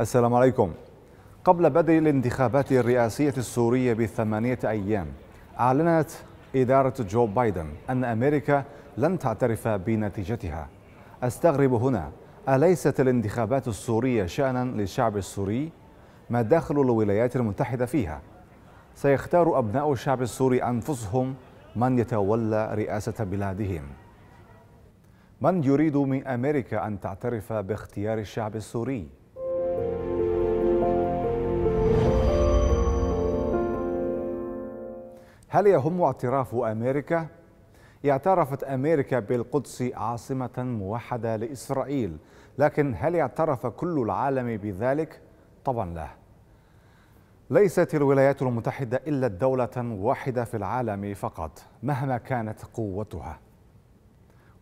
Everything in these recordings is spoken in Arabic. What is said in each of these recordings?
السلام عليكم قبل بدء الانتخابات الرئاسية السورية بثمانية أيام أعلنت إدارة جو بايدن أن أمريكا لن تعترف بنتيجتها أستغرب هنا أليست الانتخابات السورية شأنا للشعب السوري ما داخل الولايات المتحدة فيها سيختار أبناء الشعب السوري أنفسهم من يتولى رئاسة بلادهم من يريد من أمريكا أن تعترف باختيار الشعب السوري؟ هل يهم اعتراف أمريكا؟ اعترفت أمريكا بالقدس عاصمة موحدة لإسرائيل لكن هل اعترف كل العالم بذلك؟ طبعا لا ليست الولايات المتحدة إلا دولة واحدة في العالم فقط مهما كانت قوتها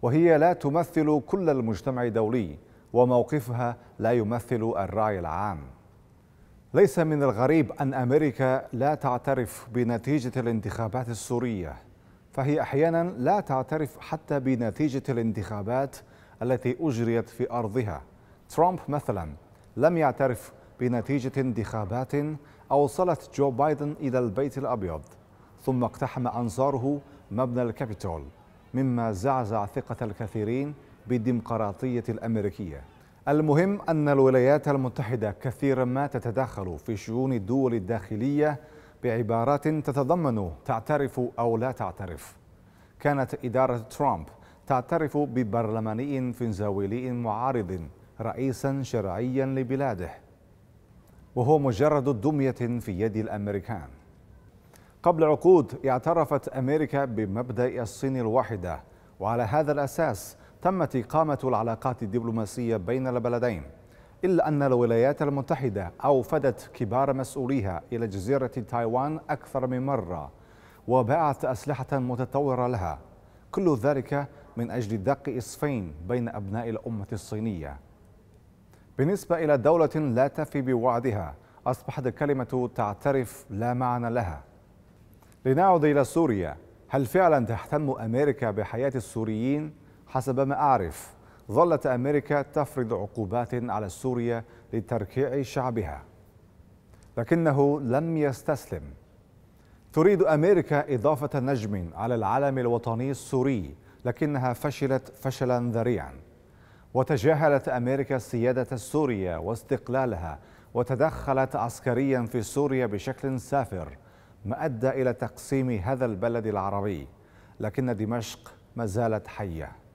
وهي لا تمثل كل المجتمع الدولي وموقفها لا يمثل الرأي العام ليس من الغريب أن أمريكا لا تعترف بنتيجة الانتخابات السورية فهي أحيانا لا تعترف حتى بنتيجة الانتخابات التي أجريت في أرضها ترامب مثلا لم يعترف بنتيجة انتخابات أوصلت جو بايدن إلى البيت الأبيض ثم اقتحم أنصاره مبنى الكابيتول مما زعزع ثقة الكثيرين بالديمقراطية الأمريكية المهم أن الولايات المتحدة كثيرا ما تتدخل في شؤون الدول الداخلية بعبارات تتضمن تعترف أو لا تعترف كانت إدارة ترامب تعترف ببرلماني فنزويلي معارض رئيسا شرعيا لبلاده وهو مجرد دمية في يد الأمريكان قبل عقود اعترفت أمريكا بمبدأ الصين الواحدة وعلى هذا الأساس تمت إقامة العلاقات الدبلوماسية بين البلدين إلا أن الولايات المتحدة أوفدت كبار مسؤوليها إلى جزيرة تايوان أكثر من مرة وباعت أسلحة متطورة لها كل ذلك من أجل دق إصفين بين أبناء الأمة الصينية بالنسبة إلى دولة لا تفي بوعدها أصبحت كلمة تعترف لا معنى لها لنعود إلى سوريا هل فعلا تهتم أمريكا بحياة السوريين؟ حسب ما أعرف ظلت أمريكا تفرض عقوبات على سوريا لتركيع شعبها لكنه لم يستسلم تريد أمريكا إضافة نجم على العلم الوطني السوري لكنها فشلت فشلا ذريعا وتجاهلت أمريكا السيادة السورية واستقلالها وتدخلت عسكريا في سوريا بشكل سافر ما أدى إلى تقسيم هذا البلد العربي لكن دمشق ما زالت حيه